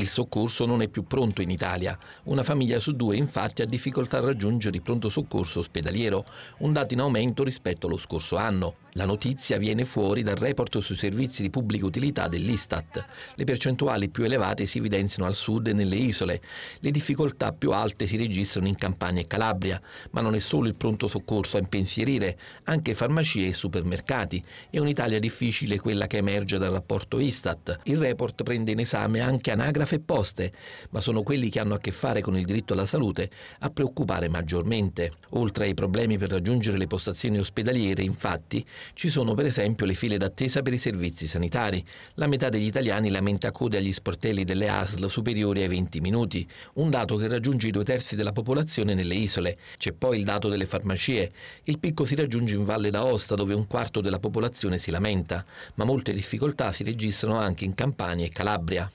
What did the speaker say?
Il soccorso non è più pronto in Italia. Una famiglia su due infatti ha difficoltà a raggiungere il pronto soccorso ospedaliero, un dato in aumento rispetto allo scorso anno. La notizia viene fuori dal report sui servizi di pubblica utilità dell'Istat. Le percentuali più elevate si evidenziano al sud e nelle isole. Le difficoltà più alte si registrano in Campania e Calabria, ma non è solo il pronto soccorso a impensierire, anche farmacie e supermercati. È un'Italia difficile quella che emerge dal rapporto Istat. Il report prende in esame anche anagrafe e poste, ma sono quelli che hanno a che fare con il diritto alla salute a preoccupare maggiormente. Oltre ai problemi per raggiungere le postazioni ospedaliere, infatti, ci sono per esempio le file d'attesa per i servizi sanitari. La metà degli italiani lamenta code agli sportelli delle ASL superiori ai 20 minuti, un dato che raggiunge i due terzi della popolazione nelle isole. C'è poi il dato delle farmacie. Il picco si raggiunge in Valle d'Aosta dove un quarto della popolazione si lamenta, ma molte difficoltà si registrano anche in Campania e Calabria.